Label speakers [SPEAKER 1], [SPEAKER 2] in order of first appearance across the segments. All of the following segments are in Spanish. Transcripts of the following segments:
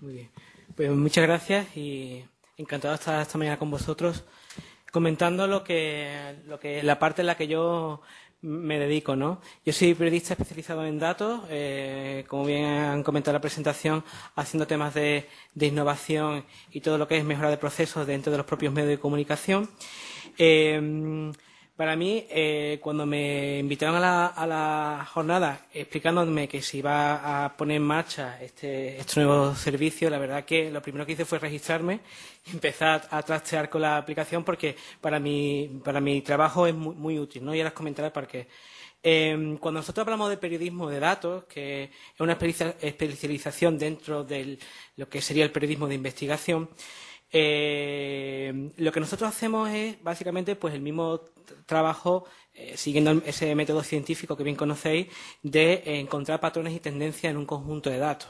[SPEAKER 1] Muy bien. Pues muchas gracias y encantado de estar esta mañana con vosotros comentando lo que, la parte en la que yo me dedico, ¿no? Yo soy periodista especializado en datos, eh, como bien han comentado en la presentación, haciendo temas de, innovación y todo lo que es mejora de procesos dentro de los propios medios de comunicación. Eh, para mí, eh, cuando me invitaron a la, jornada explicándome que se iba a poner en marcha este, este, nuevo servicio, la verdad que lo primero que hice fue registrarme y empezar a trastear con la aplicación porque para mi, para mi trabajo es muy, útil. ¿no? Y ahora os comentaré por qué. Em, cuando nosotros hablamos de periodismo de datos, que es una especialización dentro de lo que sería el periodismo de investigación, eh, lo que nosotros hacemos es básicamente pues el mismo trabajo, eh, siguiendo ese método científico que bien conocéis, de encontrar patrones y tendencias en un conjunto de datos.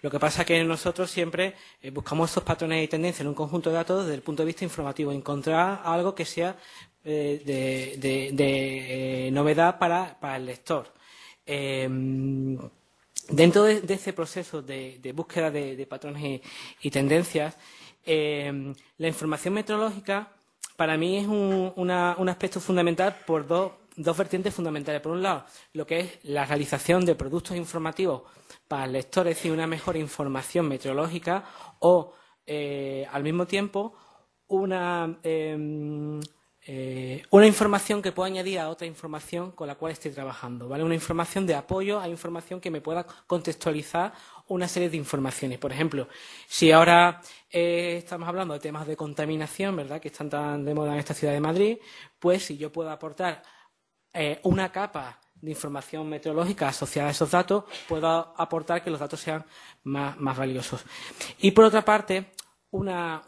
[SPEAKER 1] Lo que pasa es que nosotros siempre eh, buscamos esos patrones y tendencias en un conjunto de datos desde el punto de vista informativo, encontrar algo que sea de, novedad para, el lector. Em, dentro de, ese proceso de, búsqueda de, patrones y tendencias, Em, la información meteorológica para mí es un, aspecto fundamental por dos, vertientes fundamentales. Por un lado, lo que es la realización de productos informativos para lectores y una mejor información meteorológica o, eh, al mismo tiempo, una, em, eh, una información que pueda añadir a otra información con la cual estoy trabajando, ¿vale? Una información de apoyo a información que me pueda contextualizar una serie de informaciones. Por ejemplo, si ahora eh, estamos hablando de temas de contaminación, ¿verdad?, que están tan de moda en esta ciudad de Madrid, pues si yo puedo aportar eh, una capa de información meteorológica asociada a esos datos, puedo aportar que los datos sean más, valiosos. Y por otra parte, una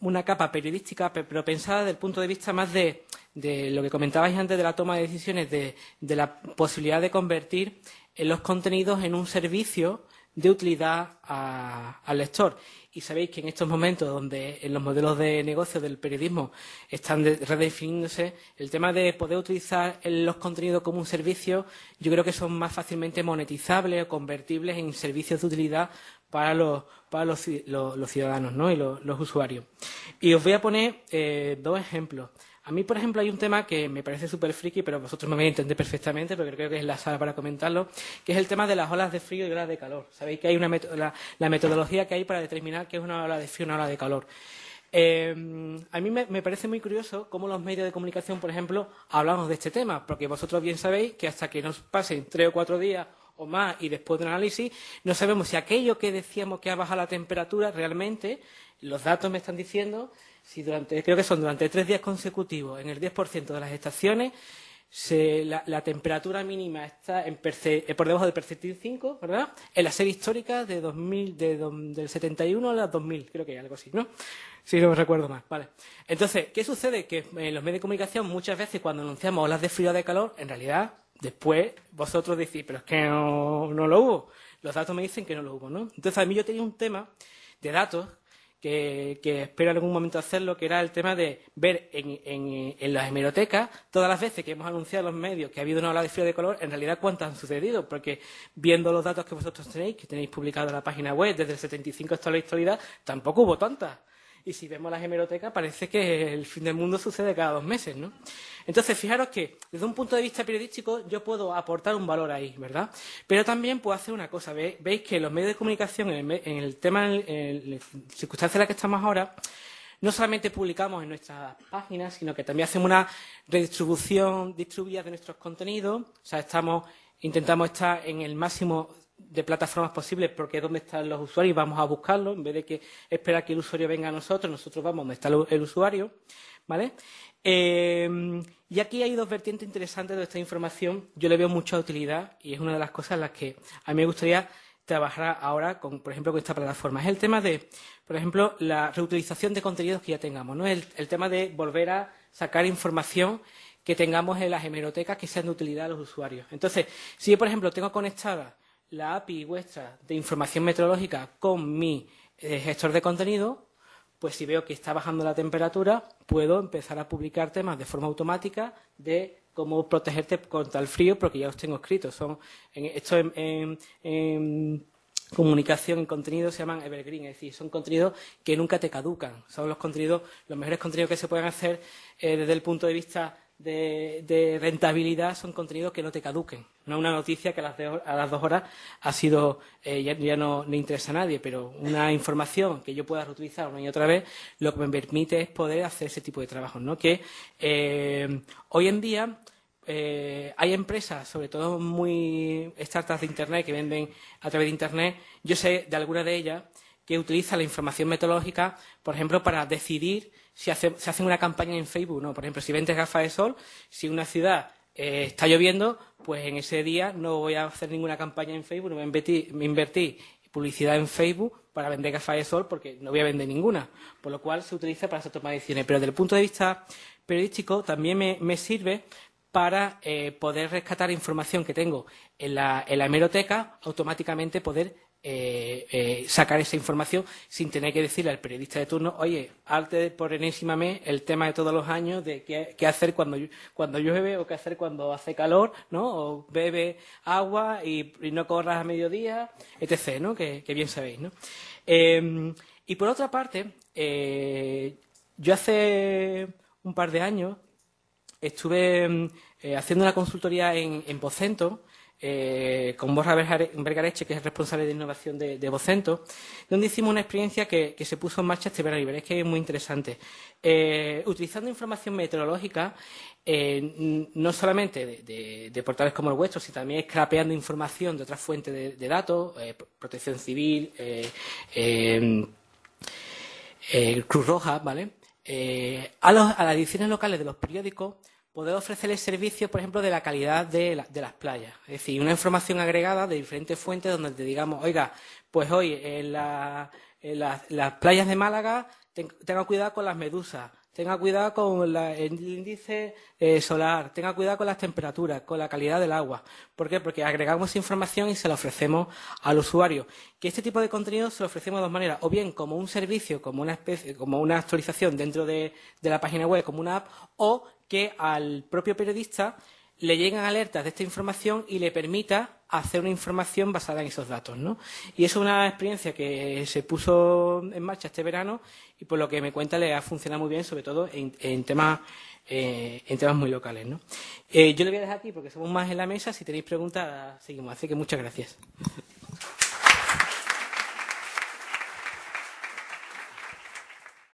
[SPEAKER 1] una capa periodística, pero pensada desde el punto de vista más de, lo que comentabais antes de la toma de decisiones, de, de la posibilidad de convertir los contenidos en un servicio de utilidad al lector. Y sabéis que en estos momentos donde en los modelos de negocio del periodismo están redefiniéndose, el tema de poder utilizar los contenidos como un servicio, yo creo que son más fácilmente monetizables o convertibles en servicios de utilidad para los, para los, ciudadanos ¿no? y los, usuarios. Y os voy a poner eh, dos ejemplos. A mí, por ejemplo, hay un tema que me parece súper friki, pero vosotros me vais a entender perfectamente, porque creo que es la sala para comentarlo, que es el tema de las olas de frío y olas de calor. Sabéis que hay una metodología que hay para determinar qué es una ola de frío y una ola de calor. Eh, a mí me, me, parece muy curioso cómo los medios de comunicación, por ejemplo, hablamos de este tema, porque vosotros bien sabéis que hasta que nos pasen tres o cuatro días o más y después del análisis, no sabemos si aquello que decíamos que ha bajado la temperatura realmente, los datos me están diciendo si durante, creo que son durante tres días consecutivos, en el 10% de las estaciones, se, la, temperatura mínima está en eh, por debajo del percentil 5, ¿verdad? En la serie histórica de 2000, de, del 71 a las 2000, creo que algo así, ¿no? Si sí, no me recuerdo más, vale. Entonces, ¿qué sucede? Que en los medios de comunicación muchas veces cuando anunciamos olas de frío o de calor, en realidad después vosotros decís, pero es que no, no lo hubo. Los datos me dicen que no lo hubo, ¿no? Entonces, a mí yo tenía un tema de datos que, espero en algún momento hacerlo, que era el tema de ver en, las hemerotecas todas las veces que hemos anunciado en los medios que ha habido una ola de frío de color, en realidad cuántas han sucedido, porque viendo los datos que vosotros tenéis, que tenéis publicados en la página web desde el 75 hasta la actualidad, tampoco hubo tantas y si vemos las hemerotecas parece que el fin del mundo sucede cada dos meses, ¿no? Entonces, fijaros que desde un punto de vista periodístico yo puedo aportar un valor ahí, ¿verdad? Pero también puedo hacer una cosa. Veis que los medios de comunicación, en el, tema, en, en la circunstancia en la que estamos ahora, no solamente publicamos en nuestras páginas, sino que también hacemos una redistribución distribuida de nuestros contenidos. O sea, estamos, intentamos estar en el máximo de plataformas posibles, porque es donde están los usuarios y vamos a buscarlo, en vez de que esperar que el usuario venga a nosotros, nosotros vamos donde está el usuario, ¿vale? Eh, y aquí hay dos vertientes interesantes de esta información. Yo le veo mucha utilidad y es una de las cosas en las que a mí me gustaría trabajar ahora, con, por ejemplo, con esta plataforma. Es el tema de, por ejemplo, la reutilización de contenidos que ya tengamos, ¿no? El, el tema de volver a sacar información que tengamos en las hemerotecas que sean de utilidad a los usuarios. Entonces, si yo, por ejemplo, tengo conectada la API vuestra de información meteorológica con mi eh, gestor de contenido, pues si veo que está bajando la temperatura, puedo empezar a publicar temas de forma automática de cómo protegerte contra el frío, porque ya os tengo escrito. Son, esto en, comunicación y contenido se llaman evergreen, es decir, son contenidos que nunca te caducan. Son los contenidos, los mejores contenidos que se pueden hacer eh, desde el punto de vista de, rentabilidad son contenidos que no te caduquen. No una noticia que a las, dos horas ha sido, eh, ya, no le interesa a nadie, pero una información que yo pueda reutilizar una y otra vez, lo que me permite es poder hacer ese tipo de trabajos. ¿no? Que eh, hoy en día eh, hay empresas, sobre todo muy startups de Internet, que venden a través de Internet. Yo sé de alguna de ellas que utiliza la información metodológica, por ejemplo, para decidir si, se hace una campaña en Facebook, ¿no? Por ejemplo, si vendes gafas de sol, si una ciudad eh, está lloviendo, pues en ese día no voy a hacer ninguna campaña en Facebook, no voy a invertir, me publicidad en Facebook para vender gafas de sol porque no voy a vender ninguna. Por lo cual se utiliza para esa toma de decisiones. Pero desde el punto de vista periodístico también me, sirve para eh, poder rescatar información que tengo en la, en la hemeroteca, automáticamente poder eh, eh, sacar esa información sin tener que decirle al periodista de turno, oye, arte por enésima mes el tema de todos los años de qué, hacer cuando, llueve o qué hacer cuando hace calor, ¿no? O bebe agua y, no corras a mediodía, etc., Que, bien sabéis, em, y por otra parte, eh, yo hace un par de años estuve em, haciendo una consultoría en, en Pocento, eh, con Borja Vergareche, que es responsable de innovación de, Bocento, donde hicimos una experiencia que, se puso en marcha este verano y veréis que es muy interesante. Eh, utilizando información meteorológica, eh, no solamente de, portales como el vuestro, sino también escrapeando información de otras fuentes de, datos, protección civil, Cruz Roja, a, a las ediciones locales de los periódicos poder ofrecerles servicios, por ejemplo, de la calidad de, las playas. Es decir, una información agregada de diferentes fuentes donde te digamos, oiga, pues hoy en, las, playas de Málaga tengan cuidado con las medusas tenga cuidado con el índice eh, solar, tenga cuidado con las temperaturas, con la calidad del agua. ¿Por qué? Porque agregamos información y se la ofrecemos al usuario. Que este tipo de contenido se lo ofrecemos de dos maneras, o bien como un servicio, como una, actualización dentro de la página web, como una app, o que al propio periodista le llegan alertas de esta información y le permita hacer una información basada en esos datos, ¿no? Y es una experiencia que se puso en marcha este verano y por lo que me cuenta le ha funcionado muy bien, sobre todo en, temas eh, temas muy locales, ¿no? Eh, yo lo voy a dejar aquí porque somos más en la mesa. Si tenéis preguntas, seguimos. Así que muchas gracias.